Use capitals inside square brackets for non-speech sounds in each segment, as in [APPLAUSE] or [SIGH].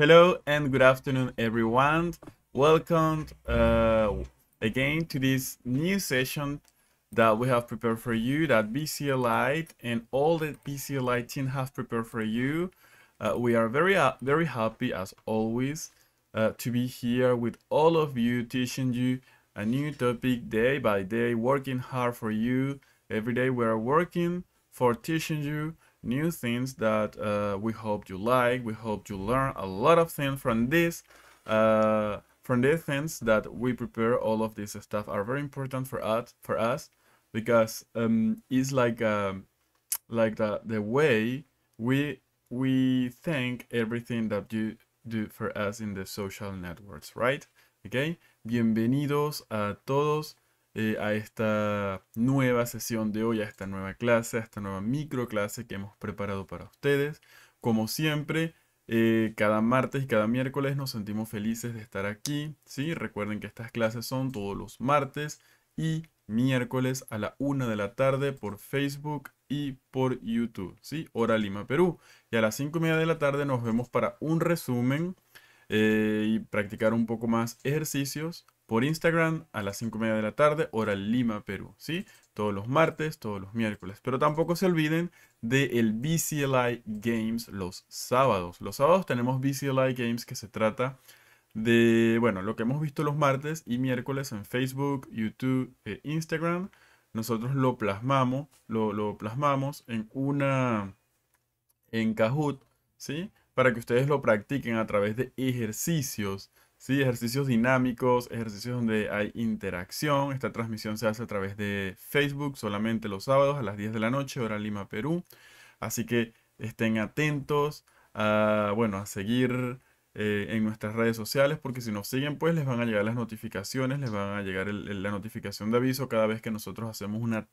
Hello and good afternoon everyone. Welcome uh, again to this new session that we have prepared for you that BCLite and all the BCLite team have prepared for you. Uh, we are very uh, very happy as always uh, to be here with all of you teaching you a new topic day by day working hard for you. Every day we are working for teaching you new things that uh, we hope you like. We hope you learn a lot of things from this. Uh, from these things that we prepare, all of this stuff are very important for us. For us, because um, it's like um, like the the way we we thank everything that you do for us in the social networks, right? Okay. Bienvenidos a todos Eh, a esta nueva sesión de hoy, a esta nueva clase, a esta nueva micro clase que hemos preparado para ustedes. Como siempre, eh, cada martes y cada miércoles nos sentimos felices de estar aquí. ¿sí? Recuerden que estas clases son todos los martes y miércoles a la una de la tarde por Facebook y por YouTube, ¿sí? Hora Lima, Perú. Y a las 5 y media de la tarde nos vemos para un resumen eh, y practicar un poco más ejercicios por Instagram a las 5 y media de la tarde, hora Lima, Perú, ¿sí? Todos los martes, todos los miércoles. Pero tampoco se olviden del el BCLI Games los sábados. Los sábados tenemos BCLI Games que se trata de, bueno, lo que hemos visto los martes y miércoles en Facebook, YouTube e Instagram. Nosotros lo plasmamos, lo, plasmamos en una, en Kahoot, ¿sí? Para que ustedes lo practiquen a través de ejercicios Sí, ejercicios dinámicos, ejercicios donde hay interacción. Esta transmisión se hace a través de Facebook solamente los sábados a las 10 de la noche, hora Lima, Perú. Así que estén atentos a, bueno, a seguir eh, en nuestras redes sociales porque si nos siguen pues les van a llegar las notificaciones, les van a llegar la notificación de aviso cada vez que nosotros hacemos una,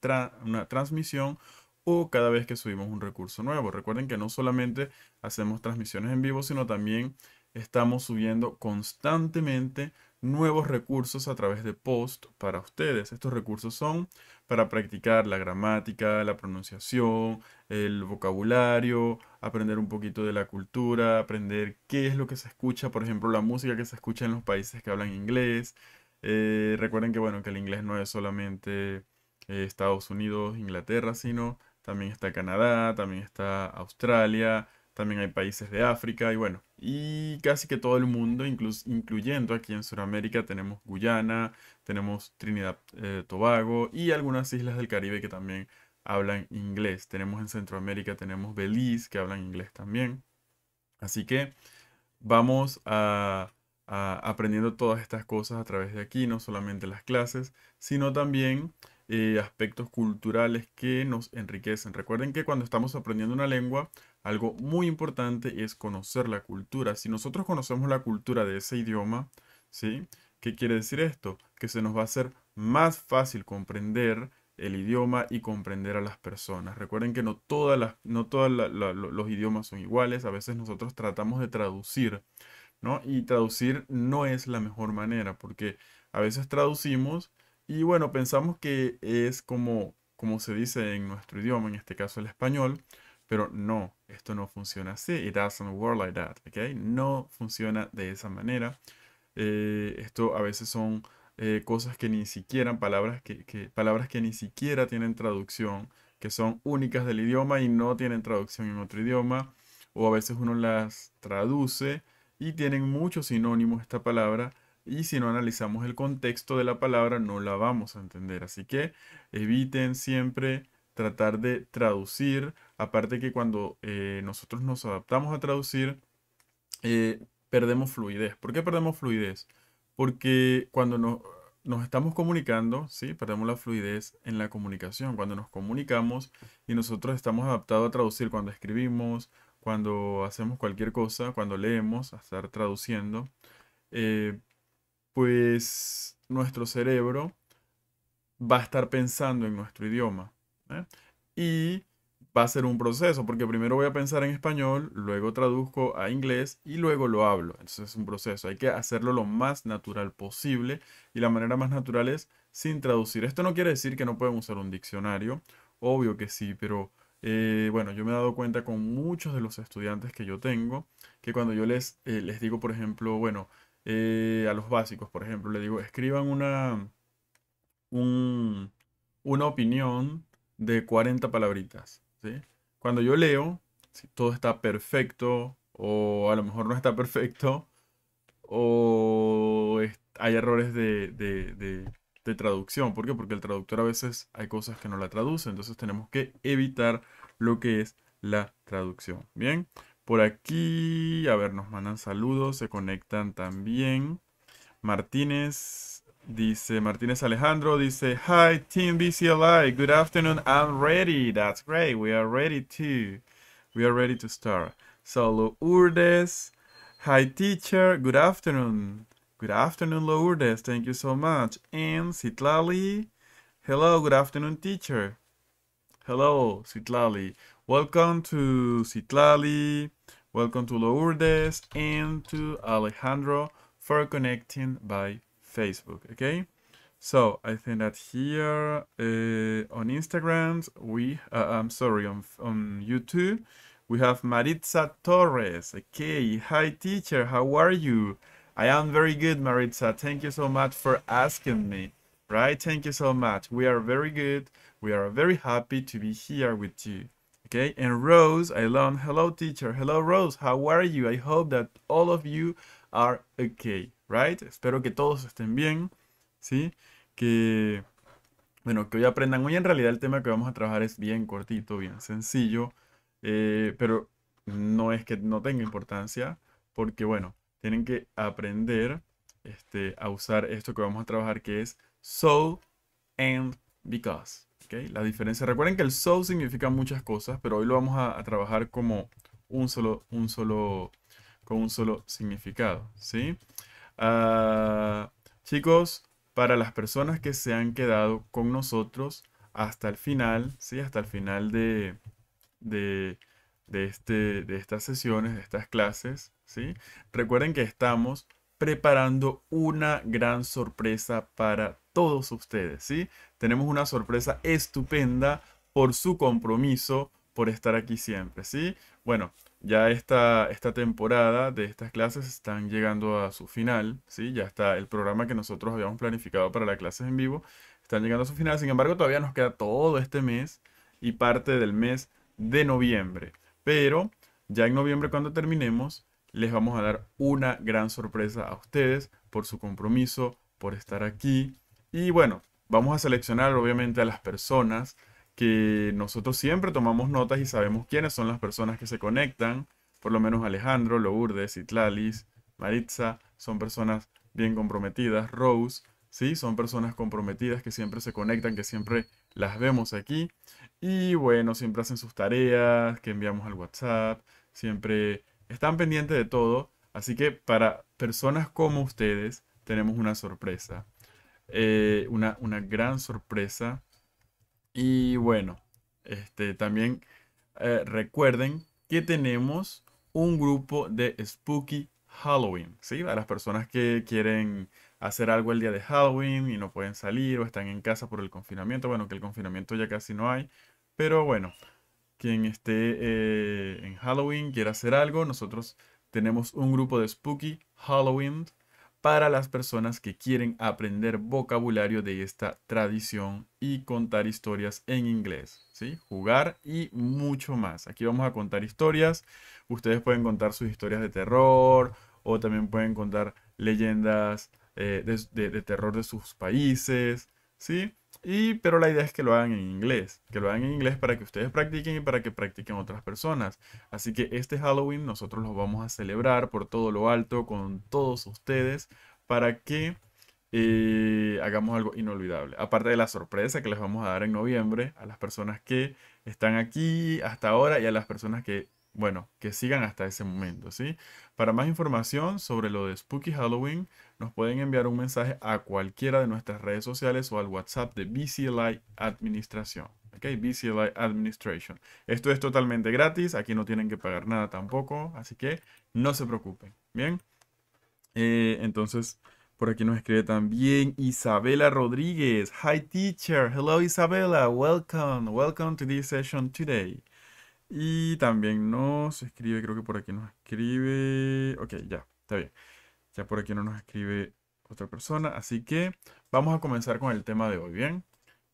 una transmisión o cada vez que subimos un recurso nuevo. Recuerden que no solamente hacemos transmisiones en vivo, sino también estamos subiendo constantemente nuevos recursos a través de post para ustedes. Estos recursos son para practicar la gramática, la pronunciación, el vocabulario, aprender un poquito de la cultura, aprender qué es lo que se escucha, por ejemplo, la música que se escucha en los países que hablan inglés. Eh, recuerden que bueno, que el inglés no es solamente eh, Estados Unidos, Inglaterra, sino también está Canadá, también está Australia, también hay países de África y bueno, y casi que todo el mundo, incluyendo aquí en Sudamérica, tenemos Guyana, tenemos Trinidad y eh, Tobago y algunas islas del Caribe que también hablan inglés. Tenemos en Centroamérica, tenemos Belice que hablan inglés también. Así que vamos a, aprendiendo todas estas cosas a través de aquí, no solamente las clases, sino también eh, aspectos culturales que nos enriquecen. Recuerden que cuando estamos aprendiendo una lengua, algo muy importante es conocer la cultura. Si nosotros conocemos la cultura de ese idioma, ¿sí? ¿Qué quiere decir esto? Que se nos va a hacer más fácil comprender el idioma y comprender a las personas. Recuerden que no todas las, no todos los idiomas son iguales. A veces nosotros tratamos de traducir, ¿no? Y traducir no es la mejor manera porque a veces traducimos y bueno, pensamos que es como, como se dice en nuestro idioma, en este caso el español, pero no, esto no funciona así. It doesn't work like that. ¿okay? No funciona de esa manera. Eh, esto a veces son eh, cosas que ni siquiera, palabras que, palabras que ni siquiera tienen traducción, que son únicas del idioma y no tienen traducción en otro idioma. O a veces uno las traduce y tienen muchos sinónimos esta palabra. Y si no analizamos el contexto de la palabra, no la vamos a entender. Así que eviten siempre tratar de traducir. Aparte que cuando eh, nosotros nos adaptamos a traducir, eh, perdemos fluidez. ¿Por qué perdemos fluidez? Porque cuando nos, estamos comunicando, ¿sí? perdemos la fluidez en la comunicación. Cuando nos comunicamos y nosotros estamos adaptados a traducir, cuando escribimos, cuando hacemos cualquier cosa, cuando leemos, a estar traduciendo, eh, pues nuestro cerebro va a estar pensando en nuestro idioma. ¿eh? Y va a ser un proceso, porque primero voy a pensar en español, luego traduzco a inglés y luego lo hablo. Entonces es un proceso, hay que hacerlo lo más natural posible y la manera más natural es sin traducir. Esto no quiere decir que no podemos usar un diccionario, obvio que sí, pero eh, bueno, yo me he dado cuenta con muchos de los estudiantes que yo tengo, que cuando yo les, eh, les digo, por ejemplo, bueno, a los básicos, por ejemplo, le digo, escriban una, una opinión de 40 palabritas. Cuando yo leo, si todo está perfecto o a lo mejor no está perfecto o hay errores de, de, traducción. ¿Por qué? Porque el traductor a veces hay cosas que no la traduce, entonces tenemos que evitar lo que es la traducción. Bien, por aquí, a ver, nos mandan saludos, se conectan también. Martínez Dice Martínez Alejandro, dice, Hi Team BCLI, good afternoon, I'm ready. That's great, we are ready too. We are ready to start. Solo Urdes. hi teacher, good afternoon. Good afternoon Lourdes, thank you so much. And Citlali, hello, good afternoon teacher. Hello Citlali, welcome to Citlali, welcome to Lourdes and to Alejandro for connecting by Facebook, okay? So I think that here uh, on Instagram, we, uh, I'm sorry, on, on YouTube, we have Maritza Torres. Okay, hi teacher, how are you? I am very good, Maritza. Thank you so much for asking me. Right, thank you so much. We are very good. We are very happy to be here with you. Okay, and Rose, I learned, hello teacher, hello Rose, how are you? I hope that all of you are okay. Espero que todos estén bien, ¿sí? Que, bueno, que hoy aprendan. Hoy en realidad el tema que vamos a trabajar es bien cortito, bien sencillo, eh, pero no es que no tenga importancia, porque, bueno, tienen que aprender este, a usar esto que vamos a trabajar, que es so and because. La diferencia, recuerden que el so significa muchas cosas, pero hoy lo vamos a, trabajar como un solo, un solo, con un solo significado, ¿sí? Ah, chicos, para las personas que se han quedado con nosotros hasta el final, ¿sí? Hasta el final de, de, este, de estas sesiones, de estas clases, ¿sí? Recuerden que estamos preparando una gran sorpresa para todos ustedes, ¿sí? Tenemos una sorpresa estupenda por su compromiso, por estar aquí siempre, ¿sí? Bueno, ya esta, esta temporada de estas clases están llegando a su final, ¿sí? Ya está el programa que nosotros habíamos planificado para las clases en vivo, están llegando a su final. Sin embargo, todavía nos queda todo este mes y parte del mes de noviembre. Pero ya en noviembre cuando terminemos, les vamos a dar una gran sorpresa a ustedes por su compromiso, por estar aquí. Y bueno, vamos a seleccionar obviamente a las personas que nosotros siempre tomamos notas y sabemos quiénes son las personas que se conectan, por lo menos Alejandro, Lourdes, Itlalis, Maritza, son personas bien comprometidas, Rose, ¿sí? Son personas comprometidas que siempre se conectan, que siempre las vemos aquí. Y bueno, siempre hacen sus tareas, que enviamos al WhatsApp, siempre están pendientes de todo. Así que para personas como ustedes tenemos una sorpresa, eh, una, una gran sorpresa y bueno, este, también eh, recuerden que tenemos un grupo de Spooky Halloween, ¿sí? A las personas que quieren hacer algo el día de Halloween y no pueden salir o están en casa por el confinamiento, bueno, que el confinamiento ya casi no hay, pero bueno, quien esté eh, en Halloween, quiera hacer algo, nosotros tenemos un grupo de Spooky Halloween para las personas que quieren aprender vocabulario de esta tradición y contar historias en inglés, ¿sí? Jugar y mucho más. Aquí vamos a contar historias. Ustedes pueden contar sus historias de terror o también pueden contar leyendas eh, de, de terror de sus países, ¿sí? Y, pero la idea es que lo hagan en inglés, que lo hagan en inglés para que ustedes practiquen y para que practiquen otras personas. Así que este Halloween nosotros lo vamos a celebrar por todo lo alto con todos ustedes para que eh, hagamos algo inolvidable. Aparte de la sorpresa que les vamos a dar en noviembre a las personas que están aquí hasta ahora y a las personas que, bueno, que sigan hasta ese momento, ¿sí? Para más información sobre lo de Spooky Halloween, nos pueden enviar un mensaje a cualquiera de nuestras redes sociales o al WhatsApp de BCLI Administración. ¿ok? BCLI Administration. Esto es totalmente gratis, aquí no tienen que pagar nada tampoco, así que no se preocupen. Bien, eh, entonces por aquí nos escribe también Isabela Rodríguez. Hi teacher, hello Isabela, welcome, welcome to this session today. Y también nos escribe, creo que por aquí nos escribe, ok, ya, está bien. Ya por aquí no nos escribe otra persona. Así que vamos a comenzar con el tema de hoy, ¿bien?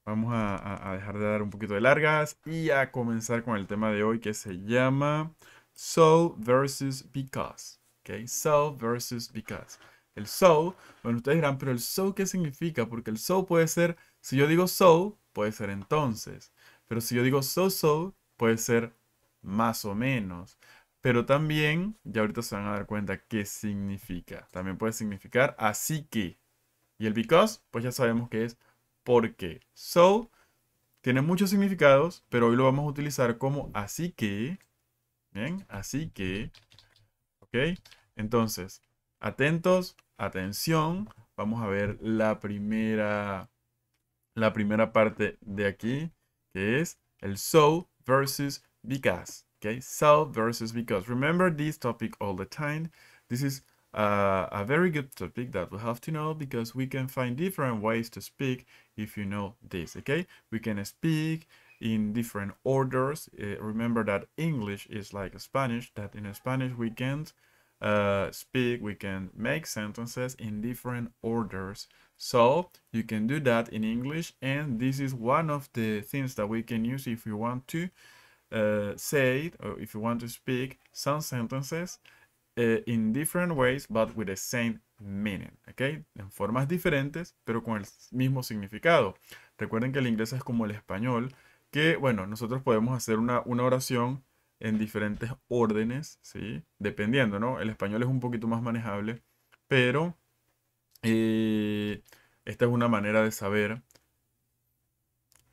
Vamos a, dejar de dar un poquito de largas y a comenzar con el tema de hoy que se llama So versus Because. ¿Ok? So versus Because. El so, bueno, ustedes dirán, pero el so, ¿qué significa? Porque el so puede ser, si yo digo so, puede ser entonces. Pero si yo digo so, so, puede ser más o menos. Pero también, ya ahorita se van a dar cuenta qué significa. También puede significar así que. Y el because, pues ya sabemos que es porque. So, tiene muchos significados, pero hoy lo vamos a utilizar como así que. Bien, así que. ¿Ok? Entonces, atentos, atención. Vamos a ver la primera, la primera parte de aquí, que es el so versus because. okay so versus because remember this topic all the time this is uh, a very good topic that we have to know because we can find different ways to speak if you know this okay we can speak in different orders uh, remember that english is like spanish that in spanish we can uh, speak we can make sentences in different orders so you can do that in english and this is one of the things that we can use if you want to Eh, say if you want to speak some sentences eh, in different ways but with the same meaning, En formas diferentes pero con el mismo significado. Recuerden que el inglés es como el español, que bueno, nosotros podemos hacer una, oración en diferentes órdenes, ¿sí? Dependiendo, ¿no? El español es un poquito más manejable, pero eh, esta es una manera de saber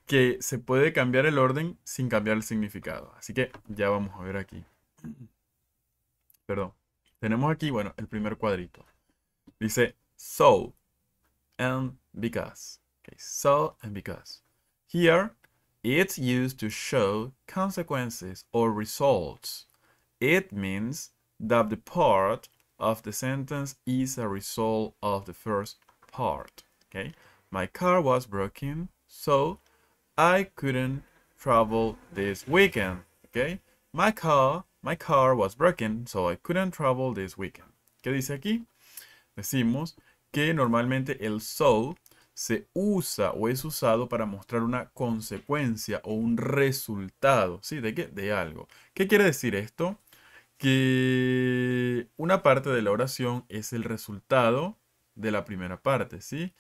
que se puede cambiar el orden sin cambiar el significado. Así que ya vamos a ver aquí. Perdón. Tenemos aquí, bueno, el primer cuadrito. Dice so and because. Okay, so and because. Here, it's used to show consequences or results. It means that the part of the sentence is a result of the first part. Okay, my car was broken, so I couldn't travel this weekend. Okay? My car, my car was broken, so I couldn't travel this weekend. ¿Qué dice aquí? Decimos que normalmente el so se usa o es usado para mostrar una consecuencia o un resultado, ¿sí? ¿De qué? De algo. ¿Qué quiere decir esto? Que una parte de la oración es el resultado de la primera parte, ¿sí?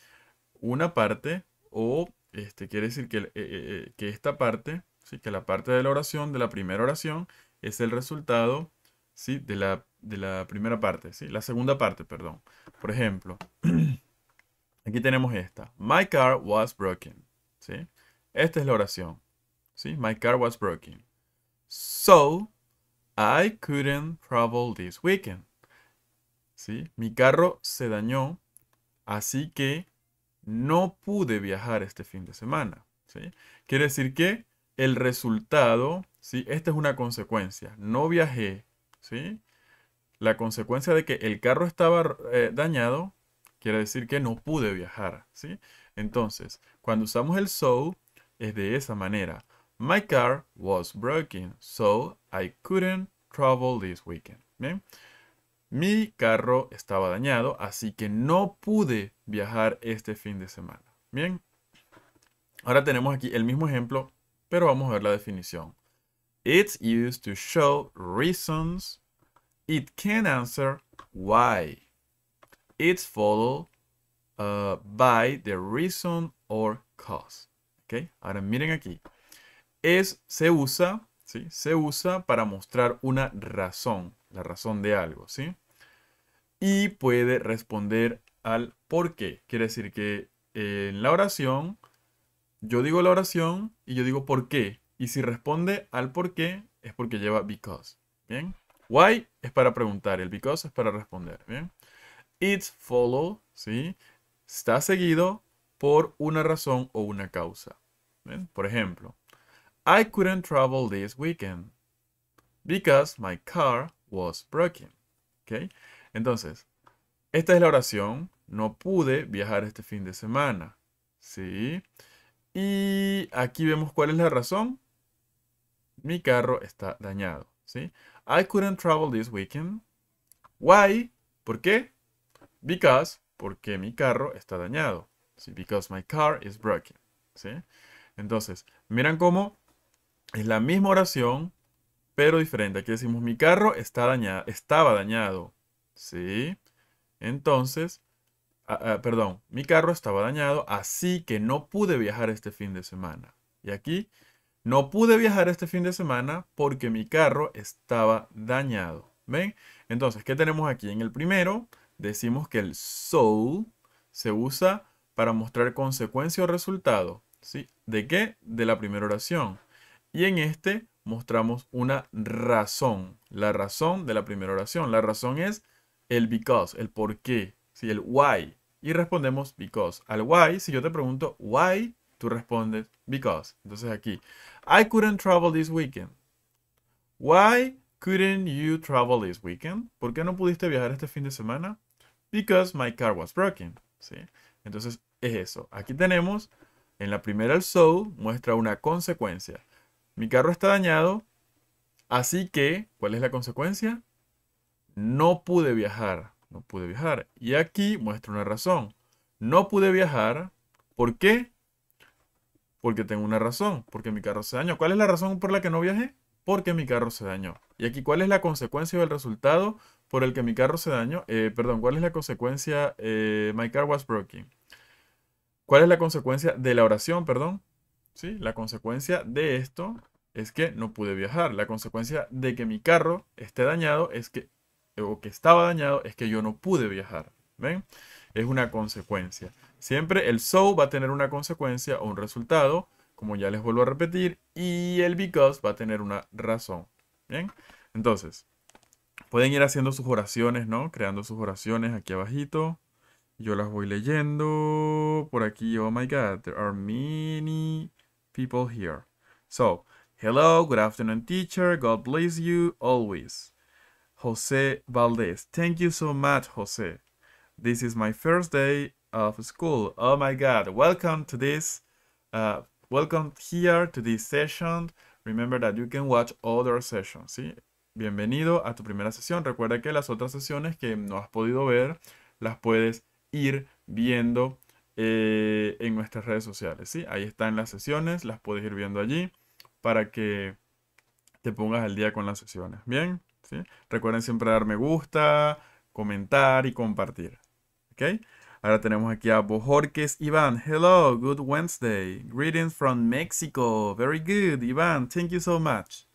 Una parte o este, quiere decir eh, eh, eh, que, esta parte, ¿sí? que la parte de la oración, de la primera oración, es el resultado ¿sí? de, la, de la primera parte, ¿sí? la segunda parte, perdón. Por ejemplo, [CLEARS THROAT] aquí tenemos esta. My car was broken. ¿sí? Esta es la oración. ¿sí? My car was broken. So, I couldn't travel this weekend. ¿Sí? Mi carro se dañó, así que no pude viajar este fin de semana. ¿sí? Quiere decir que el resultado, ¿sí? esta es una consecuencia, no viajé, ¿sí? la consecuencia de que el carro estaba eh, dañado, quiere decir que no pude viajar. ¿sí? Entonces, cuando usamos el so, es de esa manera. My car was broken, so I couldn't travel this weekend. ¿Bien? Mi carro estaba dañado, así que no pude viajar este fin de semana. Bien, ahora tenemos aquí el mismo ejemplo, pero vamos a ver la definición. It's used to show reasons. It can answer why. It's followed uh, by the reason or cause. ¿Okay? Ahora miren aquí. Es, se usa, ¿sí? se usa para mostrar una razón la razón de algo, ¿sí? Y puede responder al por qué. Quiere decir que en eh, la oración, yo digo la oración y yo digo por qué. Y si responde al por qué, es porque lleva because. ¿Bien? Why es para preguntar, el because es para responder. ¿Bien? It's follow, ¿sí? Está seguido por una razón o una causa. ¿Bien? Por ejemplo, I couldn't travel this weekend because my car was broken. ¿Okay? Entonces, esta es la oración. No pude viajar este fin de semana. ¿Sí? Y aquí vemos cuál es la razón. Mi carro está dañado. ¿Sí? I couldn't travel this weekend. Why? ¿Por qué? Because, porque mi carro está dañado. ¿Sí? Because my car is broken. ¿Sí? Entonces, miran cómo es la misma oración, pero diferente. Aquí decimos mi carro está estaba dañado. ¿Sí? Entonces, perdón, mi carro estaba dañado, así que no pude viajar este fin de semana. Y aquí, no pude viajar este fin de semana porque mi carro estaba dañado. ¿Ven? Entonces, ¿qué tenemos aquí? En el primero, decimos que el so se usa para mostrar consecuencia o resultado. ¿sí? ¿De qué? De la primera oración. Y en este mostramos una razón. La razón de la primera oración. La razón es el because, el por qué, si el why. Y respondemos because. Al why, si yo te pregunto why, tú respondes because. Entonces aquí, I couldn't travel this weekend. Why couldn't you travel this weekend? ¿Por qué no pudiste viajar este fin de semana? Because my car was broken. ¿sí? Entonces es eso. Aquí tenemos, en la primera el so muestra una consecuencia. Mi carro está dañado, así que, ¿cuál es la consecuencia? No pude viajar, no pude viajar. Y aquí muestro una razón. No pude viajar, ¿por qué? Porque tengo una razón, porque mi carro se dañó. ¿Cuál es la razón por la que no viajé? Porque mi carro se dañó. Y aquí, ¿cuál es la consecuencia del resultado por el que mi carro se dañó? Eh, perdón, ¿cuál es la consecuencia? Eh, my car was broken. ¿Cuál es la consecuencia de la oración, perdón? ¿sí? La consecuencia de esto es que no pude viajar. La consecuencia de que mi carro esté dañado es que, o que estaba dañado, es que yo no pude viajar. ¿Ven? Es una consecuencia. Siempre el so va a tener una consecuencia o un resultado, como ya les vuelvo a repetir, y el because va a tener una razón. ¿Bien? Entonces, pueden ir haciendo sus oraciones, ¿no? Creando sus oraciones aquí abajito. Yo las voy leyendo. Por aquí, oh my god, there are many people here. So, hello, good afternoon, teacher. God bless you always. Jose Valdez. Thank you so much, Jose. This is my first day of school. Oh my God. Welcome to this. Uh, welcome here to this session. Remember that you can watch other sessions. ¿sí? Bienvenido a tu primera sesión. Recuerda que las otras sesiones que no has podido ver las puedes ir viendo Eh, en nuestras redes sociales. ¿sí? Ahí están las sesiones, las puedes ir viendo allí para que te pongas al día con las sesiones. Bien, ¿Sí? recuerden siempre dar me gusta, comentar y compartir. ¿Ok? Ahora tenemos aquí a Bojorques Iván. Hello, good Wednesday. Greetings from Mexico. Very good, Iván. Thank you so much.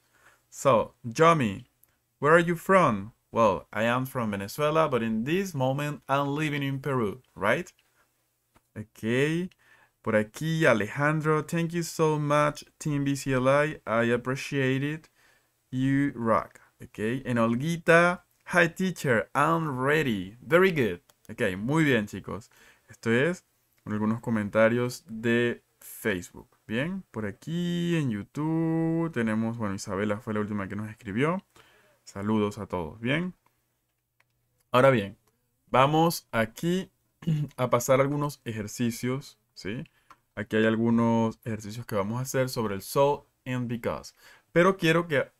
So, Jomi, where are you from? Well, I am from Venezuela, but in this moment I'm living in Peru, right? Ok. Por aquí, Alejandro. Thank you so much, Team BCLI. I appreciate it. You rock. Ok. En Olguita. Hi, teacher. I'm ready. Very good. Ok, muy bien, chicos. Esto es algunos comentarios de Facebook. Bien, por aquí en YouTube tenemos, bueno, Isabela fue la última que nos escribió. Saludos a todos, bien. Ahora bien, vamos aquí [CLEARS THROAT] a pasar algunos ejercicios, ¿sí? Aquí hay algunos ejercicios que vamos a hacer sobre el so and because. Pero quiero que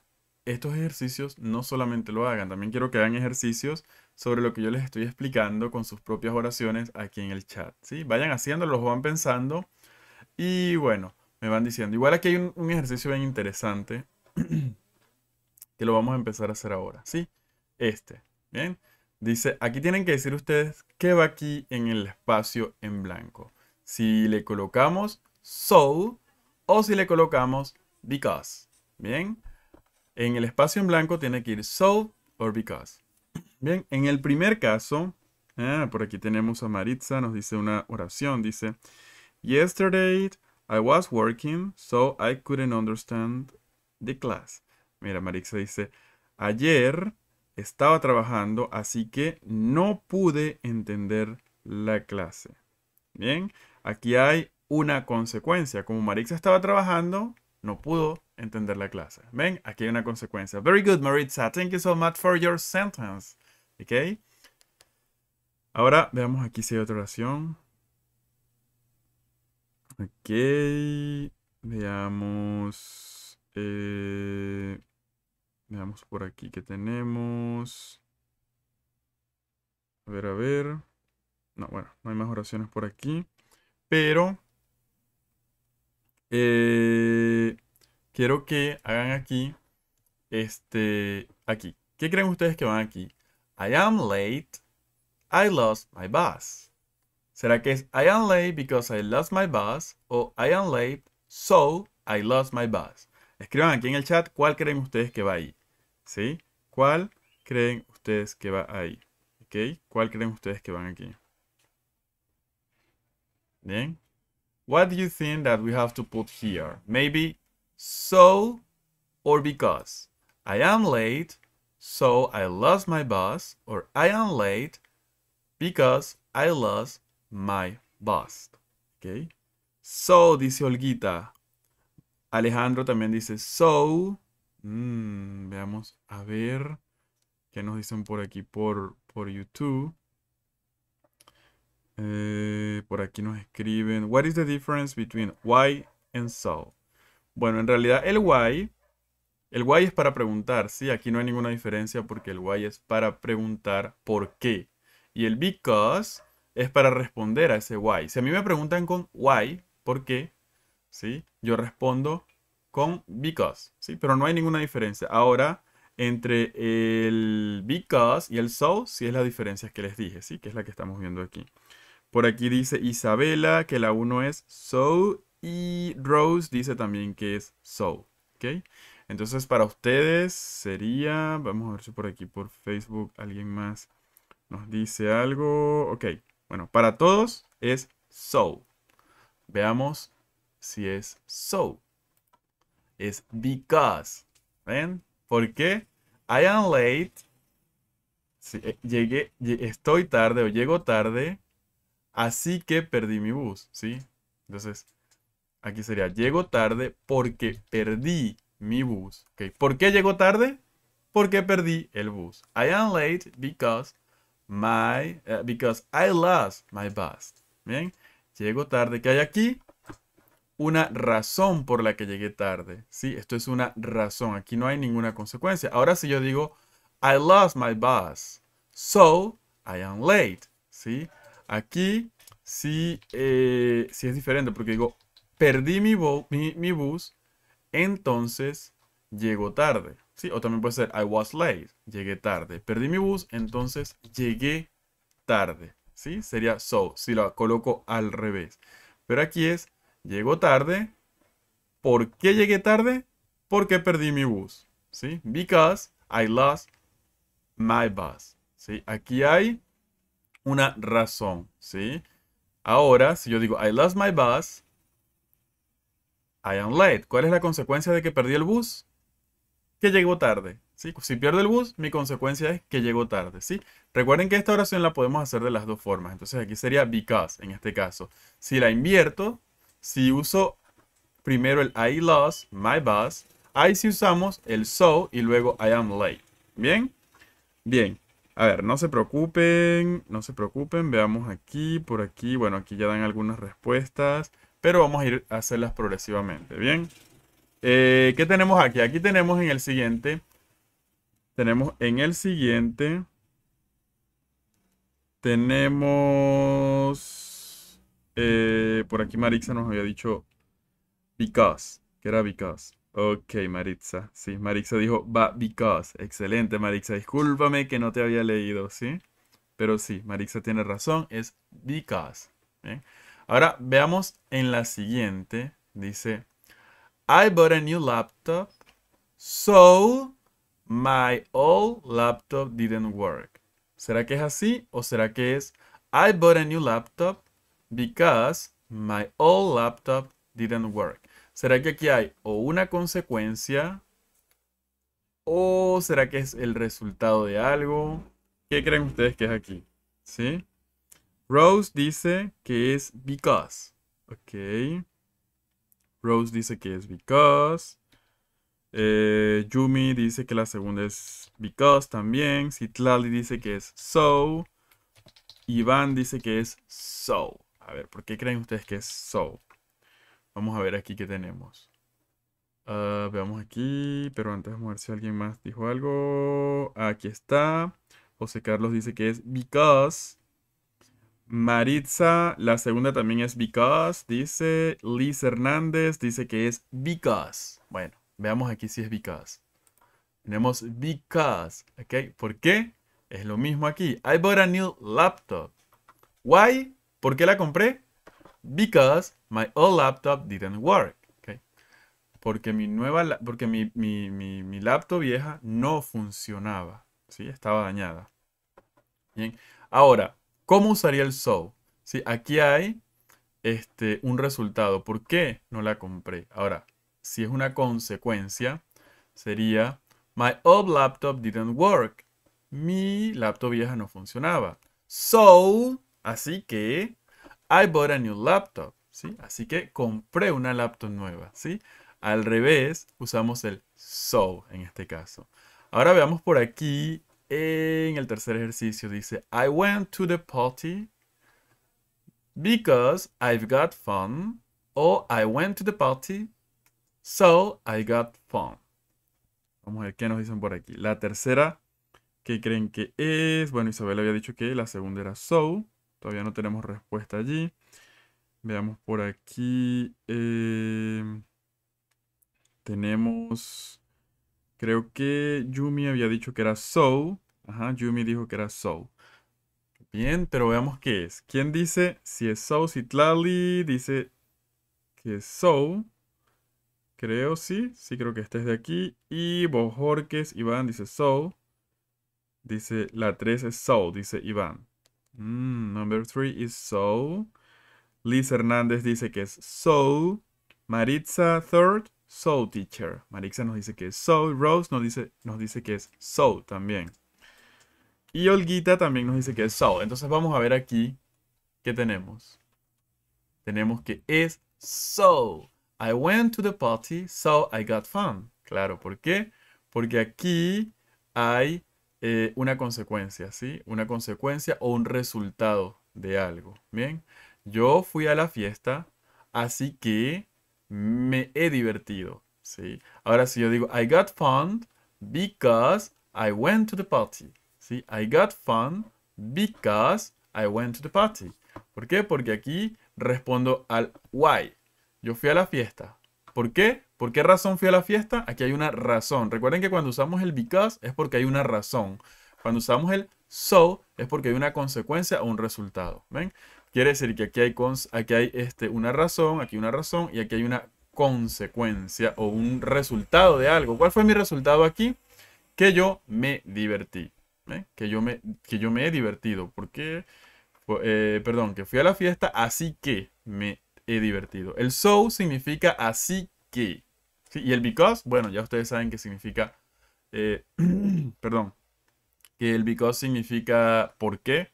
estos ejercicios no solamente lo hagan, también quiero que hagan ejercicios sobre lo que yo les estoy explicando con sus propias oraciones aquí en el chat, ¿sí? Vayan haciéndolo, los van pensando y bueno, me van diciendo. Igual aquí hay un, un ejercicio bien interesante [CLEARS THROAT] que lo vamos a empezar a hacer ahora, ¿sí? Este, ¿bien? Dice, aquí tienen que decir ustedes qué va aquí en el espacio en blanco. Si le colocamos so o si le colocamos because. Bien, en el espacio en blanco tiene que ir so o because. Bien, en el primer caso, ah, por aquí tenemos a Maritza, nos dice una oración, dice, Yesterday I was working, so I couldn't understand the class. Mira, Maritza dice, ayer estaba trabajando, así que no pude entender la clase. Bien, aquí hay una consecuencia. Como Maritza estaba trabajando, no pudo entender la clase. Ven, aquí hay una consecuencia. Very good, Maritza. Thank you so much for your sentence. ¿Ok? Ahora veamos aquí si hay otra oración. Ok. Veamos. Eh, Veamos por aquí que tenemos. A ver, a ver. No, bueno, no hay más oraciones por aquí. Pero eh, quiero que hagan aquí, este, aquí. ¿Qué creen ustedes que van aquí? I am late. I lost my bus. ¿Será que es I am late because I lost my bus? O I am late, so I lost my bus. Escriban aquí en el chat cuál creen ustedes que va ahí. ¿Sí? ¿Cuál creen ustedes que va ahí? ¿Ok? ¿Cuál creen ustedes que van aquí? Bien. What do you think that we have to put here? Maybe so or because. I am late, so I lost my bus. Or I am late because I lost my bus. ¿Ok? So, dice Olguita, Alejandro también dice so. Mm, veamos, a ver qué nos dicen por aquí por, por YouTube. Eh, por aquí nos escriben, what is the difference between why and so? Bueno, en realidad el why, el why es para preguntar, ¿sí? Aquí no hay ninguna diferencia porque el why es para preguntar por qué. Y el because es para responder a ese why. Si a mí me preguntan con why, ¿por qué? ¿sí? Yo respondo con because, ¿sí? Pero no hay ninguna diferencia. Ahora, entre el because y el so, sí es la diferencia que les dije, ¿sí? Que es la que estamos viendo aquí. Por aquí dice Isabela que la 1 es so y Rose dice también que es so, Entonces para ustedes sería, vamos a ver si por aquí por Facebook alguien más nos dice algo, ok. Bueno, para todos es so. Veamos si es so. Es because. ¿Ven? ¿Por qué? I am late. Eh, llegué, estoy tarde o llego tarde. Así que perdí mi bus, ¿sí? Entonces, aquí sería, llego tarde porque perdí mi bus. ¿Por qué llego tarde? Porque perdí el bus. I am late because my, eh, because I lost my bus. ¿ven? llego tarde. ¿Qué hay aquí? una razón por la que llegué tarde. ¿sí? Esto es una razón. Aquí no hay ninguna consecuencia. Ahora si yo digo, I lost my bus, so I am late. ¿sí? Aquí sí, eh, es diferente porque digo, perdí mi, mi, bus, entonces llego tarde. ¿sí? O también puede ser, I was late, llegué tarde. Perdí mi bus, entonces llegué tarde. ¿sí? Sería so, si lo coloco al revés. Pero aquí es, Llegó tarde. ¿Por qué llegué tarde? Porque perdí mi bus. ¿Sí? Because I lost my bus. ¿Sí? Aquí hay una razón. ¿Sí? Ahora, si yo digo I lost my bus, I am late. ¿Cuál es la consecuencia de que perdí el bus? Que llegó tarde. ¿sí? Si pierdo el bus, mi consecuencia es que llego tarde. ¿sí? Recuerden que esta oración la podemos hacer de las dos formas. Entonces aquí sería because en este caso. Si la invierto, si uso primero el I lost my bus, ahí si usamos el so y luego I am late. ¿Bien? Bien. A ver, no se preocupen, no se preocupen. Veamos aquí, por aquí. Bueno, aquí ya dan algunas respuestas, pero vamos a ir a hacerlas progresivamente. ¿Bien? Eh, ¿Qué tenemos aquí? Aquí tenemos en el siguiente. Tenemos en el siguiente. Tenemos eh, por aquí Maritza nos había dicho because, que era because. Ok, Maritza. Sí, Maritza dijo va because. Excelente, Maritza. Discúlpame que no te había leído, ¿sí? Pero sí, Maritza tiene razón, es because. ¿eh? Ahora veamos en la siguiente. Dice, I bought a new laptop, so my old laptop didn't work. ¿Será que es así o será que es I bought a new laptop, because my old laptop didn't work. ¿Será que aquí hay o una consecuencia o será que es el resultado de algo? ¿Qué creen ustedes que es aquí? ¿Sí? Rose dice que es because. Ok. Rose dice que es because. Eh, Yumi dice que la segunda es because también. Citlali dice que es so. Iván dice que es so. A ver, ¿por qué creen ustedes que es so? Vamos a ver aquí qué tenemos. Ah, veamos aquí, pero antes vamos a ver si alguien más dijo algo. Aquí está. José Carlos dice que es because. Maritza, la segunda también es because, dice. Liz Hernández dice que es because. Bueno, veamos aquí si es because. Tenemos because, ¿ok? ¿Por qué? Es lo mismo aquí. I bought a new laptop. Why? ¿Por qué la compré? Because my old laptop didn't work. Porque mi nueva, porque mi, laptop vieja no funcionaba. ¿sí? Estaba dañada. Bien. Ahora, ¿cómo usaría el so? ¿Sí? Aquí hay este, un resultado. ¿Por qué no la compré? Ahora, si es una consecuencia, sería My old laptop didn't work. Mi laptop vieja no funcionaba. So, Así que I bought a new laptop, ¿sí? Así que compré una laptop nueva, ¿sí? Al revés, usamos el so en este caso. Ahora veamos por aquí en el tercer ejercicio. Dice, I went to the party because I've got fun. O I went to the party, so I got fun. Vamos a ver qué nos dicen por aquí. La tercera, ¿qué creen que es? Bueno, Isabel había dicho que la segunda era so. Todavía no tenemos respuesta allí. Veamos por aquí. Em, tenemos... Creo que Yumi había dicho que era Soul. Ajá, Yumi dijo que era Soul. Bien, pero veamos qué es. ¿Quién dice si es Soul? Si Tlali dice que es Soul. Creo, sí. Sí, creo que este es de aquí. Y Bojorques, Iván dice Soul. Dice la 3 es Soul, dice Iván. Mm, number three is so. Liz Hernández dice que es so. Maritza third, so teacher. Maritza nos dice que es so. Rose nos dice, nos dice que es so también. Y Olguita también nos dice que es so. Entonces vamos a ver aquí qué tenemos. Tenemos que es so. I went to the party, so I got fun. Claro, ¿por qué? Porque aquí hay eh, una consecuencia, ¿sí? Una consecuencia o un resultado de algo. Bien, yo fui a la fiesta, así que me he divertido, ¿sí? Ahora si yo digo, I got fun because I went to the party, ¿sí? I got fun because I went to the party. ¿Por qué? Porque aquí respondo al why. Yo fui a la fiesta. ¿Por qué? ¿Por qué razón fui a la fiesta? Aquí hay una razón. Recuerden que cuando usamos el because es porque hay una razón. Cuando usamos el so es porque hay una consecuencia o un resultado. ¿Ven? Quiere decir que aquí hay, aquí hay este, una razón, aquí una razón y aquí hay una consecuencia o un resultado de algo. ¿Cuál fue mi resultado aquí? Que yo me divertí. Que, yo me, que yo me he divertido. Porque, qué? Eh, perdón, que fui a la fiesta, así que me he divertido. El so significa así que. Y el because, bueno, ya ustedes saben que significa, eh, [CLEARS THROAT] perdón, que el because significa por qué.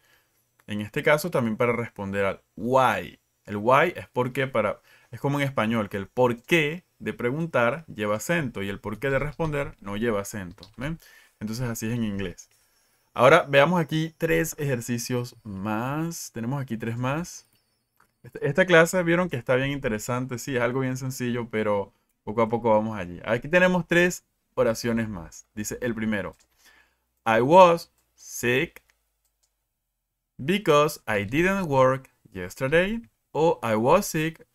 En este caso también para responder al why. El why es por qué para... Es como en español, que el por qué de preguntar lleva acento y el por qué de responder no lleva acento. Entonces así es en inglés. Ahora veamos aquí tres ejercicios más. Tenemos aquí tres más. Este, esta clase vieron que está bien interesante, sí, es algo bien sencillo, pero poco a poco vamos allí. Aquí tenemos tres oraciones más. Dice el primero. I was sick because I didn't work yesterday. O I was sick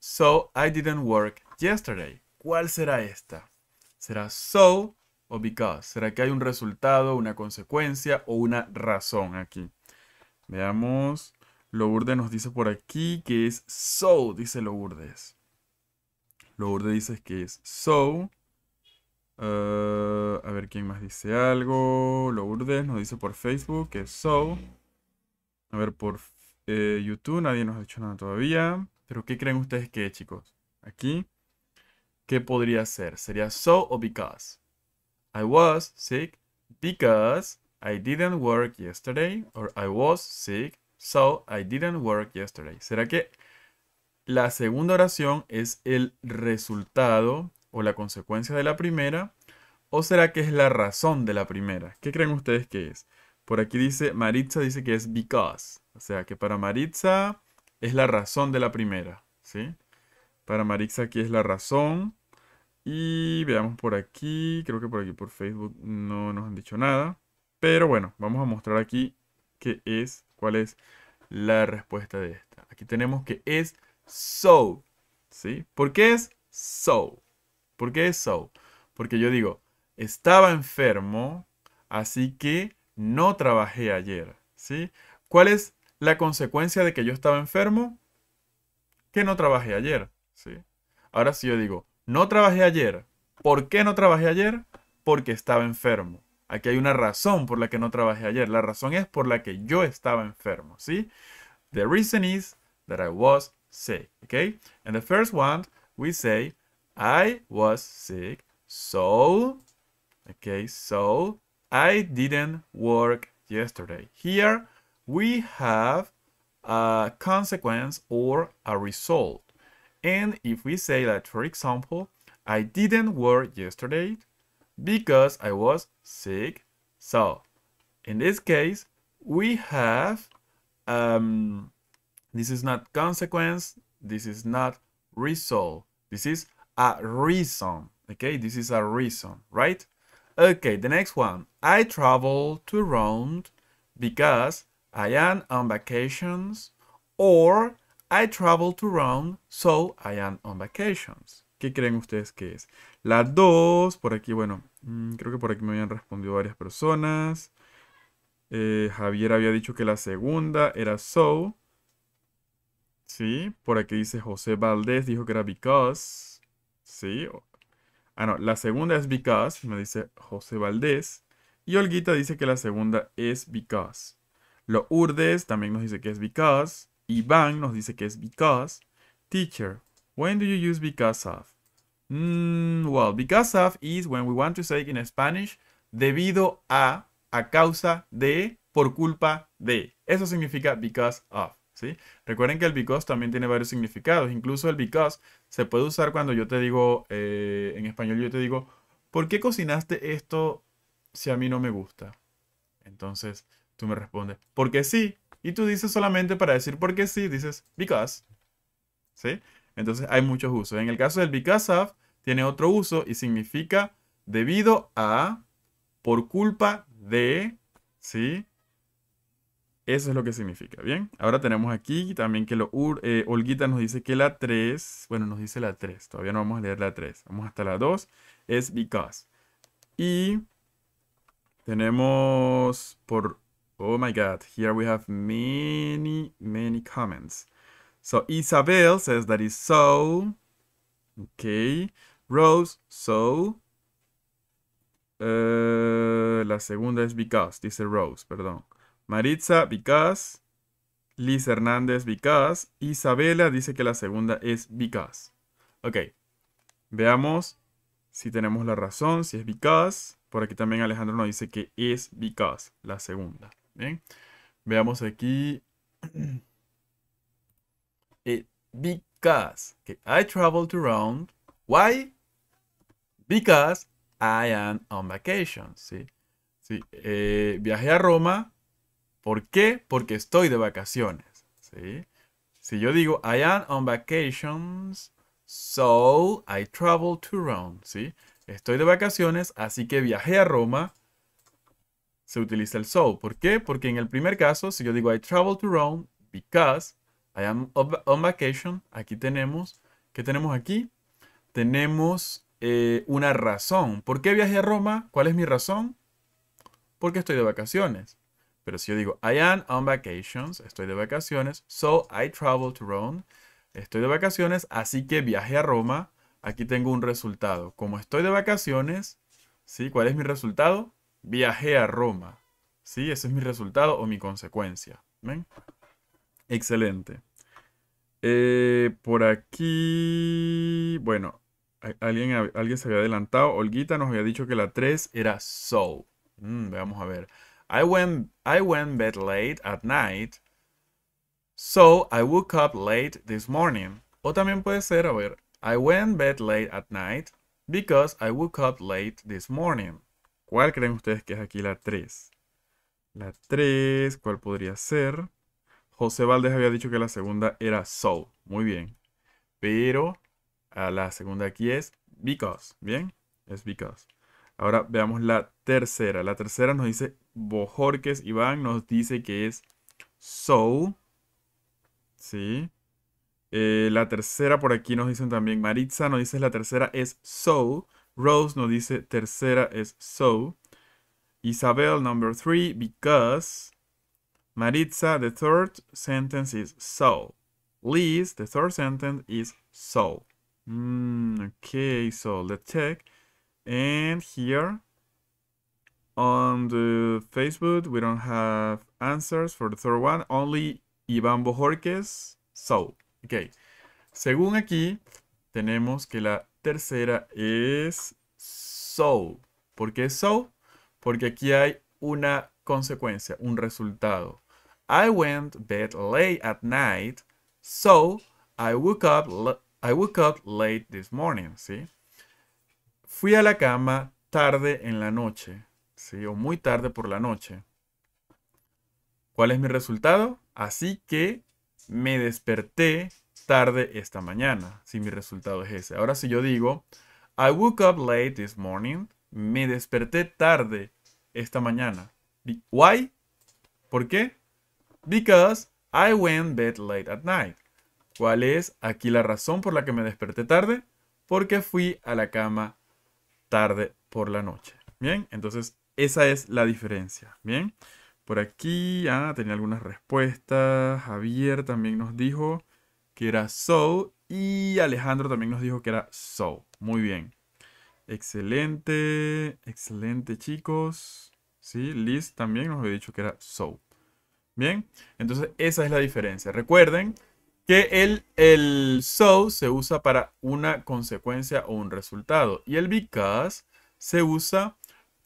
so I didn't work yesterday. ¿Cuál será esta? ¿Será so o because? ¿Será que hay un resultado, una consecuencia o una razón aquí? Veamos. Lourdes nos dice por aquí que es so, dice Lourdes. Lourdes dice que es so. Eh, a ver quién más dice algo. Lourdes nos dice por Facebook que es so. A ver, por eh, YouTube nadie nos ha dicho nada todavía. Pero ¿qué creen ustedes que chicos? Aquí, ¿qué podría ser? ¿Sería so o because? I was sick because I didn't work yesterday. Or I was sick, so I didn't work yesterday. ¿Será que la segunda oración es el resultado o la consecuencia de la primera. ¿O será que es la razón de la primera? ¿Qué creen ustedes que es? Por aquí dice, Maritza dice que es because. O sea, que para Maritza es la razón de la primera. ¿Sí? Para Maritza aquí es la razón. Y veamos por aquí, creo que por aquí por Facebook no nos han dicho nada. Pero bueno, vamos a mostrar aquí qué es, cuál es la respuesta de esta. Aquí tenemos que es so. ¿Sí? ¿Por qué es so? ¿Por qué es so? Porque yo digo, estaba enfermo, así que no trabajé ayer. ¿Sí? ¿Cuál es la consecuencia de que yo estaba enfermo? Que no trabajé ayer. ¿Sí? Ahora si yo digo, no trabajé ayer. ¿Por qué no trabajé ayer? Porque estaba enfermo. Aquí hay una razón por la que no trabajé ayer. La razón es por la que yo estaba enfermo, ¿sí? The reason is that I was sick. Okay? And the first one, we say, I was sick, so, okay, so I didn't work yesterday. Here, we have a consequence or a result. And if we say that, for example, I didn't work yesterday because I was sick. So, in this case, we have um, this is not consequence. This is not result. This is a reason. Okay, this is a reason, right? Okay, the next one. I travel to Rome because I am on vacations or I travel to Rome so I am on vacations. ¿Qué creen ustedes que es? La dos por aquí, bueno, mm, creo que por aquí me habían respondido varias personas. Eh, Javier había dicho que la segunda era so. ¿sí? Por aquí dice José Valdés, dijo que era because, ¿sí? Ah, no, la segunda es because, me dice José Valdés. Y Olguita dice que la segunda es because. Lo Urdes también nos dice que es because. Iván nos dice que es because. Teacher, when do you use because of? Mm, well, because of is when we want to say in Spanish, debido a, a causa de, por culpa de. Eso significa because of. Recuerden que el because también tiene varios significados. Incluso el because se puede usar cuando yo te digo, eh, en español yo te digo, ¿por qué cocinaste esto si a mí no me gusta? Entonces tú me respondes, porque sí. Y tú dices solamente para decir porque sí, dices because. ¿Sí? Entonces hay muchos usos. En el caso del because of, tiene otro uso y significa debido a, por culpa de, ¿sí? Eso es lo que significa. Bien, ahora tenemos aquí también que lo eh, Olguita nos dice que la 3, bueno, nos dice la 3, todavía no vamos a leer la 3, vamos hasta la 2, es because. Y tenemos por, oh my god, here we have many, many comments. So Isabel says that is so. Okay. Rose, so. Eh, la segunda es because, dice Rose, perdón. Maritza because. Liz Hernández because. Isabela dice que la segunda es because. Ok, veamos si tenemos la razón, si es because. Por aquí también Alejandro nos dice que es because, la segunda. Bien, veamos aquí. because [CLEARS THROAT] eh, okay, I traveled around. Why? Because I am on vacation. ¿sí? Eh, viajé a Roma ¿Por qué? Porque estoy de vacaciones. Si yo digo, I am on vacations, so I travel to Rome. Estoy de vacaciones, así que viajé a Roma. Se utiliza el so. ¿Por qué? Porque en el primer caso, si yo digo, I travel to Rome because I am on vacation, aquí tenemos, ¿qué tenemos aquí? Tenemos eh, una razón. ¿Por qué viajé a Roma? ¿Cuál es mi razón? Porque estoy de vacaciones. Pero si yo digo, I am on vacations, estoy de vacaciones, so I travel to Rome, estoy de vacaciones, así que viajé a Roma, aquí tengo un resultado. Como estoy de vacaciones, ¿sí? ¿Cuál es mi resultado? Viajé a Roma, ¿sí? Ese es mi resultado o mi consecuencia, ¿ven? Excelente. Eh, por aquí, bueno, alguien, alguien se había adelantado. Olguita nos había dicho que la 3 era so. Mm, vamos a ver. I went, I went bed late at night, so I woke up late this morning. O también puede ser, a ver, I went bed late at night because I woke up late this morning. ¿Cuál creen ustedes que es aquí la 3? La 3, ¿cuál podría ser? José Valdés había dicho que la segunda era so. Muy bien. Pero a ah, la segunda aquí es because. ¿Bien? Es because. Ahora veamos la tercera. La tercera nos dice Bojorques Iván, nos dice que es so. ¿Sí? Eh, la tercera por aquí nos dicen también Maritza, nos dice la tercera es so. Rose nos dice tercera es so. Isabel, number three, because. Maritza, the third sentence is so. Liz, the third sentence is so. Ok, mm, okay, so let's check. and here on the Facebook we don't have answers for the third one only Iván Bojorquez so okay según aquí tenemos que la tercera es so ¿por qué so? porque aquí hay una consecuencia un resultado I went bed late at night so I woke up I woke up late this morning ¿sí? Fui a la cama tarde en la noche, ¿sí? o muy tarde por la noche. ¿Cuál es mi resultado? Así que me desperté tarde esta mañana, si mi resultado es ese. Ahora si yo digo, I woke up late this morning, me desperté tarde esta mañana. Why? ¿Por qué? Because I went to bed late at night. ¿Cuál es aquí la razón por la que me desperté tarde? Porque fui a la cama tarde por la noche. Bien, entonces esa es la diferencia. Bien, por aquí, ah, tenía algunas respuestas. Javier también nos dijo que era so y Alejandro también nos dijo que era so. Muy bien. Excelente, excelente chicos. Sí, Liz también nos había dicho que era so. Bien, entonces esa es la diferencia. Recuerden, que el, el so se usa para una consecuencia o un resultado y el because se usa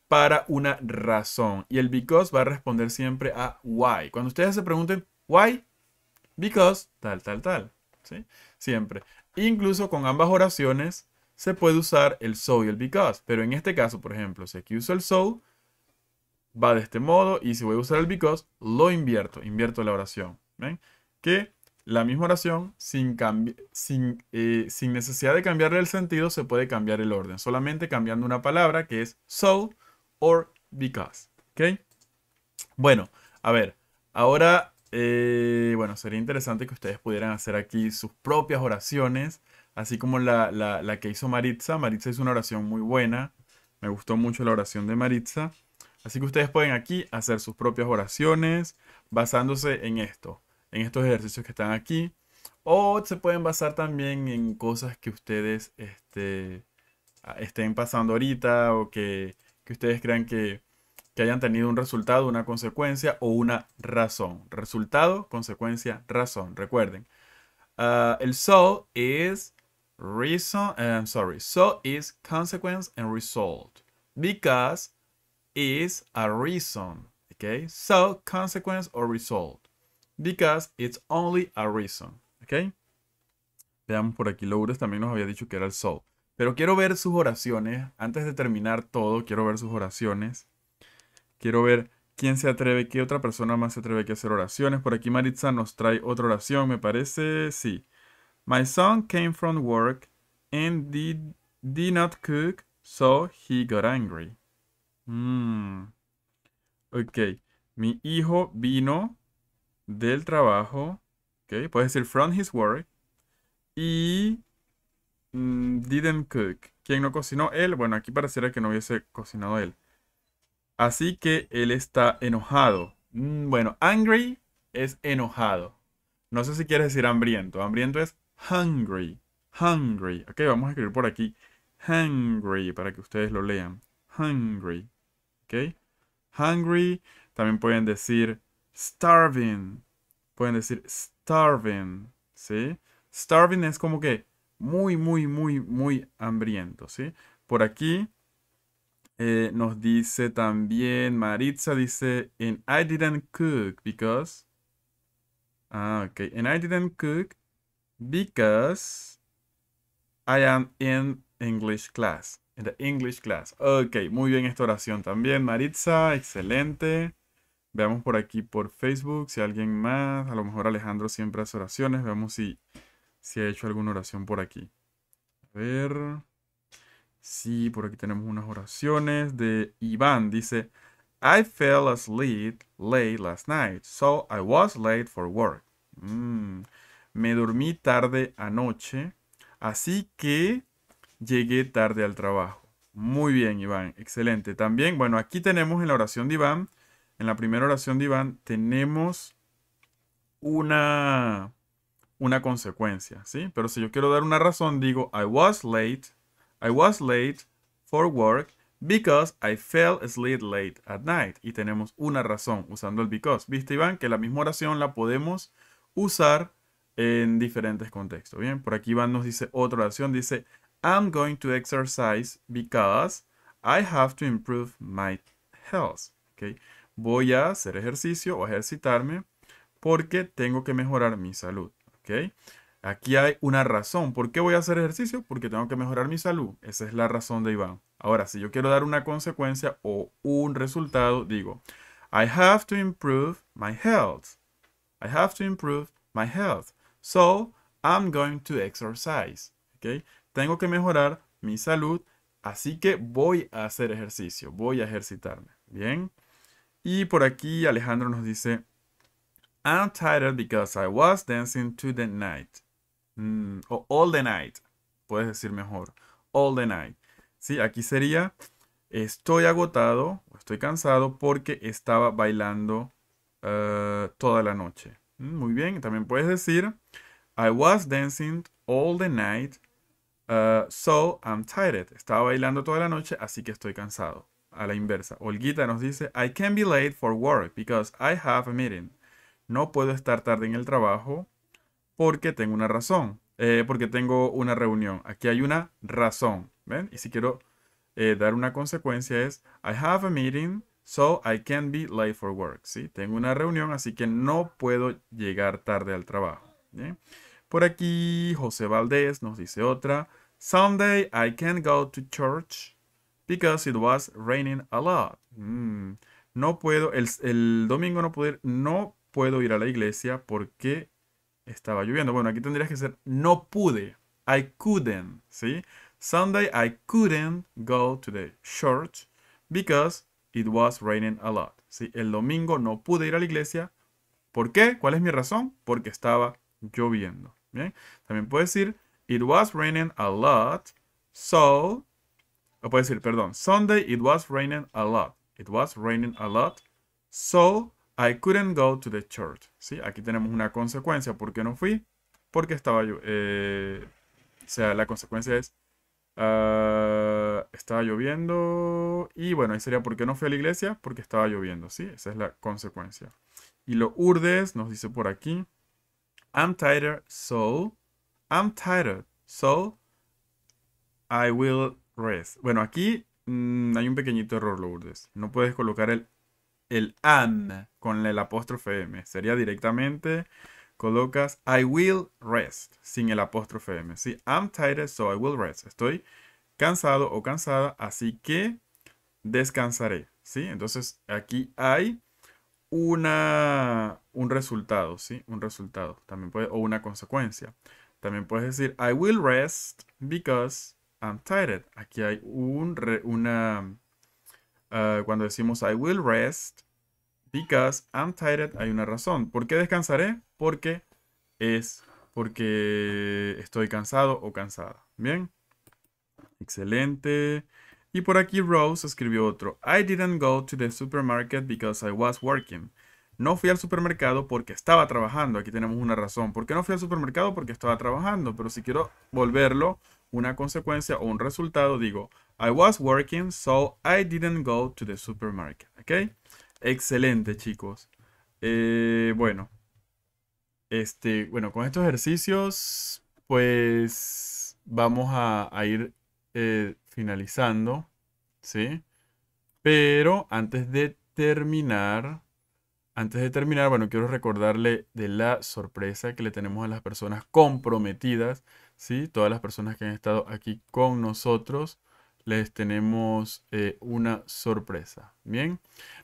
para una razón y el because va a responder siempre a why. Cuando ustedes se pregunten why, because, tal, tal, tal, ¿sí? Siempre. Incluso con ambas oraciones se puede usar el so y el because, pero en este caso, por ejemplo, si aquí uso el so, va de este modo y si voy a usar el because, lo invierto, invierto la oración. ¿Ven? Que la misma oración, sin, sin, eh, sin, necesidad de cambiarle el sentido, se puede cambiar el orden. Solamente cambiando una palabra que es so or because. Bueno, a ver, ahora, eh, bueno, sería interesante que ustedes pudieran hacer aquí sus propias oraciones, así como la, la que hizo Maritza. Maritza hizo una oración muy buena. Me gustó mucho la oración de Maritza. Así que ustedes pueden aquí hacer sus propias oraciones basándose en esto en estos ejercicios que están aquí. O se pueden basar también en cosas que ustedes este, estén pasando ahorita o que, ustedes crean que, hayan tenido un resultado, una consecuencia o una razón. Resultado, consecuencia, razón. Recuerden, ah, el so is reason, eh, sorry, so is consequence and result because is a reason, okay? So consequence or result because it's only a reason. ¿Ok? Veamos por aquí, Lourdes también nos había dicho que era el sol. Pero quiero ver sus oraciones. Antes de terminar todo, quiero ver sus oraciones. Quiero ver quién se atreve, qué otra persona más se atreve a hacer oraciones. Por aquí Maritza nos trae otra oración, me parece. Sí. My son came from work and did, not cook, so he got angry. Hmm. Ok. Mi hijo vino del trabajo. ¿ok? Puedes decir from his work. Y mm, didn't cook. ¿Quién no cocinó? Él. Bueno, aquí pareciera que no hubiese cocinado él. Así que él está enojado. Mm, bueno, angry es enojado. No sé si quieres decir hambriento. Hambriento es hungry. Hungry. Ok, vamos a escribir por aquí. Hungry para que ustedes lo lean. Hungry. Ok. Hungry. También pueden decir starving. Pueden decir starving, ¿sí? Starving es como que muy, muy, muy, muy hambriento, ¿sí? Por aquí eh, nos dice también Maritza, dice, and I didn't cook because... Ah, ok. And I didn't cook because I am in English class. In the English class. Ok, muy bien esta oración también, Maritza. Excelente. Veamos por aquí por Facebook si alguien más, a lo mejor Alejandro siempre hace oraciones, veamos si, si ha hecho alguna oración por aquí. A ver. Sí, por aquí tenemos unas oraciones de Iván. Dice, I fell asleep late last night, so I was late for work. Mm, me dormí tarde anoche, así que llegué tarde al trabajo. Muy bien, Iván, excelente. También, bueno, aquí tenemos en la oración de Iván en la primera oración de Iván tenemos una, una consecuencia, ¿sí? Pero si yo quiero dar una razón, digo, I was late, I was late for work because I fell asleep late at night. Y tenemos una razón usando el because. ¿Viste, Iván? Que la misma oración la podemos usar en diferentes contextos, ¿bien? Por aquí Iván nos dice otra oración, dice, I'm going to exercise because I have to improve my health, ¿ok? voy a hacer ejercicio o ejercitarme porque tengo que mejorar mi salud. ¿ok? Aquí hay una razón. ¿Por qué voy a hacer ejercicio? Porque tengo que mejorar mi salud. Esa es la razón de Iván. Ahora, si yo quiero dar una consecuencia o un resultado, digo, I have to improve my health. I have to improve my health. So, I'm going to exercise. ¿ok? Tengo que mejorar mi salud, así que voy a hacer ejercicio, voy a ejercitarme. Bien. Y por aquí Alejandro nos dice, I'm tired because I was dancing to the night. Mm, o all the night. Puedes decir mejor. All the night. Sí, aquí sería, estoy agotado estoy cansado porque estaba bailando eh, toda la noche. Mm, muy bien, también puedes decir, I was dancing all the night, eh, so I'm tired. Estaba bailando toda la noche, así que estoy cansado a la inversa. Olguita nos dice, I can be late for work because I have a meeting. No puedo estar tarde en el trabajo porque tengo una razón, eh, porque tengo una reunión. Aquí hay una razón, Y si quiero eh, dar una consecuencia es, I have a meeting, so I can be late for work, ¿sí? Tengo una reunión, así que no puedo llegar tarde al trabajo. Por aquí, José Valdés nos dice otra, Someday I can go to church because it was raining a lot. Mm. No puedo, el, domingo no poder ir, no puedo ir a la iglesia porque estaba lloviendo. Bueno, aquí tendrías que ser no pude. I couldn't, ¿sí? Sunday I couldn't go to the church because it was raining a lot. ¿sí? El domingo no pude ir a la iglesia. ¿Por qué? ¿Cuál es mi razón? Porque estaba lloviendo. también puedes decir it was raining a lot, so lo puede decir, perdón. Sunday it was raining a lot. It was raining a lot. So I couldn't go to the church. ¿Sí? Aquí tenemos una consecuencia. ¿Por qué no fui? Porque estaba yo. Eh, o sea, la consecuencia es. Ah, estaba lloviendo. Y bueno, ahí sería por qué no fui a la iglesia. Porque estaba lloviendo. ¿Sí? Esa es la consecuencia. Y lo urdes nos dice por aquí. I'm tired, so. I'm tired, so. I will bueno, aquí mm, hay un pequeñito error, Lourdes. No puedes colocar el, el am con el apóstrofe m. Sería directamente, colocas I will rest sin el apóstrofe m. ¿sí? I'm tired, so I will rest. Estoy cansado o cansada, así que descansaré. ¿sí? Entonces aquí hay una, un resultado, ¿sí? Un resultado también puede, o una consecuencia. También puedes decir, I will rest because I'm tired. Aquí hay un, una, ah, cuando decimos I will rest, because I'm tired, hay una razón. ¿Por qué descansaré? Porque es porque estoy cansado o cansada. Bien. Excelente. Y por aquí Rose escribió otro. I didn't go to the supermarket because I was working. No fui al supermercado porque estaba trabajando. Aquí tenemos una razón. ¿Por qué no fui al supermercado? Porque estaba trabajando. Pero si quiero volverlo una consecuencia o un resultado, digo, I was working, so I didn't go to the supermarket. ¿Ok? Excelente, chicos. Eh, bueno. Este, bueno, con estos ejercicios, pues vamos a, ir eh, finalizando. ¿Sí? Pero antes de terminar, antes de terminar, bueno, quiero recordarle de la sorpresa que le tenemos a las personas comprometidas Todas las personas que han estado aquí con nosotros, les tenemos eh, una sorpresa. Bien,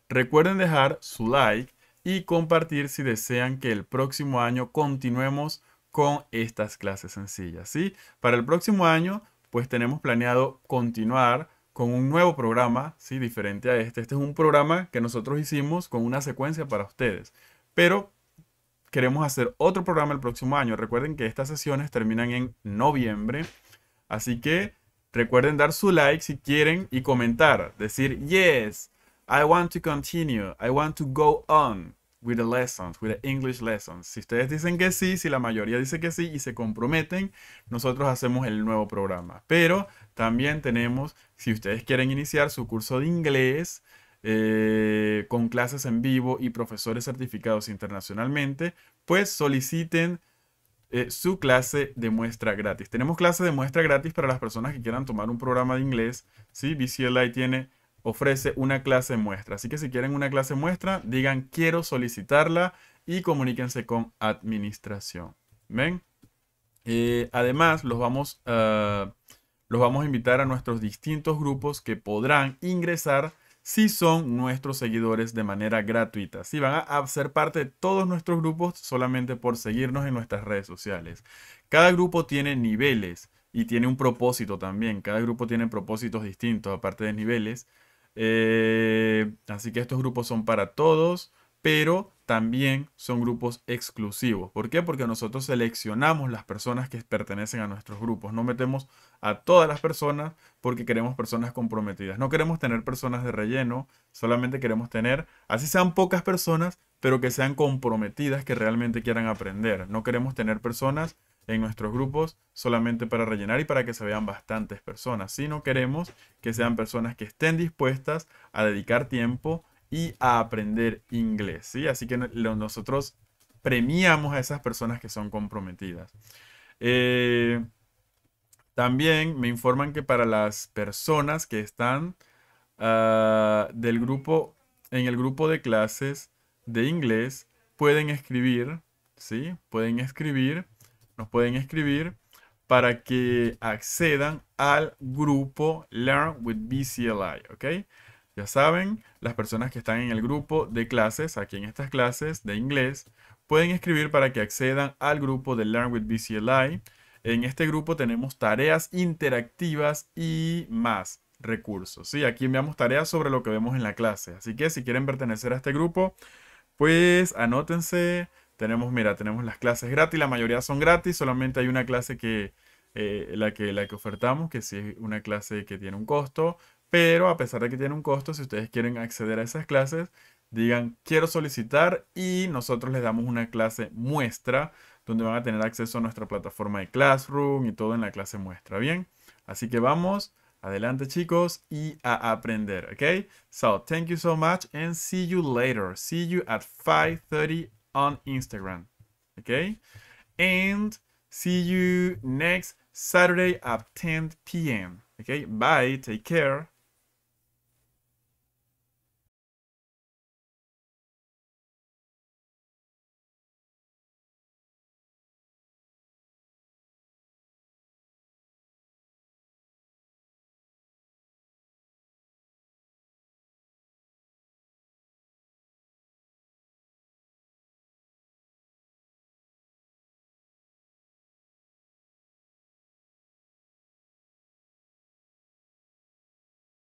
recuerden dejar su like y compartir si desean que el próximo año continuemos con estas clases sencillas, ¿sí? Para el próximo año, pues tenemos planeado continuar con un nuevo programa, ¿sí? Diferente a este. Este es un programa que nosotros hicimos con una secuencia para ustedes, pero queremos hacer otro programa el próximo año. Recuerden que estas sesiones terminan en noviembre, así que recuerden dar su like si quieren y comentar, decir, yes, I want to continue, I want to go on with the lessons, with the English lessons. Si ustedes dicen que sí, si la mayoría dice que sí y se comprometen, nosotros hacemos el nuevo programa. Pero también tenemos, si ustedes quieren iniciar su curso de inglés, eh, con clases en vivo y profesores certificados internacionalmente, pues soliciten eh, su clase de muestra gratis. Tenemos clase de muestra gratis para las personas que quieran tomar un programa de inglés. ¿sí? BCLI tiene, ofrece una clase muestra. Así que si quieren una clase muestra, digan quiero solicitarla y comuníquense con administración. ¿Ven? Eh, además, los vamos, ah, los vamos a invitar a nuestros distintos grupos que podrán ingresar si son nuestros seguidores de manera gratuita. Si van a ser parte de todos nuestros grupos solamente por seguirnos en nuestras redes sociales. Cada grupo tiene niveles y tiene un propósito también. Cada grupo tiene propósitos distintos aparte de niveles. Eh, así que estos grupos son para todos pero también son grupos exclusivos. ¿Por qué? Porque nosotros seleccionamos las personas que pertenecen a nuestros grupos. No metemos a todas las personas porque queremos personas comprometidas. No queremos tener personas de relleno, solamente queremos tener, así sean pocas personas, pero que sean comprometidas, que realmente quieran aprender. No queremos tener personas en nuestros grupos solamente para rellenar y para que se vean bastantes personas, sino queremos que sean personas que estén dispuestas a dedicar tiempo y a aprender inglés. Así que nosotros premiamos a esas personas que son comprometidas. Eh, también me informan que para las personas que están ah, del grupo, en el grupo de clases de inglés, pueden escribir, ¿sí? Pueden escribir, nos pueden escribir para que accedan al grupo Learn with BCLI, ¿ok? Ya saben, las personas que están en el grupo de clases, aquí en estas clases de inglés, pueden escribir para que accedan al grupo de Learn with BCLI. En este grupo tenemos tareas interactivas y más recursos. ¿sí? Aquí enviamos tareas sobre lo que vemos en la clase. Así que si quieren pertenecer a este grupo, pues anótense. Tenemos, mira, tenemos las clases gratis, la mayoría son gratis, solamente hay una clase que, eh, la, que la que ofertamos, que sí es una clase que tiene un costo, pero a pesar de que tiene un costo, si ustedes quieren acceder a esas clases, digan quiero solicitar y nosotros les damos una clase muestra donde van a tener acceso a nuestra plataforma de Classroom y todo en la clase muestra. Bien, así que vamos. Adelante chicos y a aprender, ¿Ok? So, thank you so much and see you later. See you at 5:30 on Instagram, ¿Ok? And see you next Saturday at 10 p.m. ¿Ok? Bye, take care.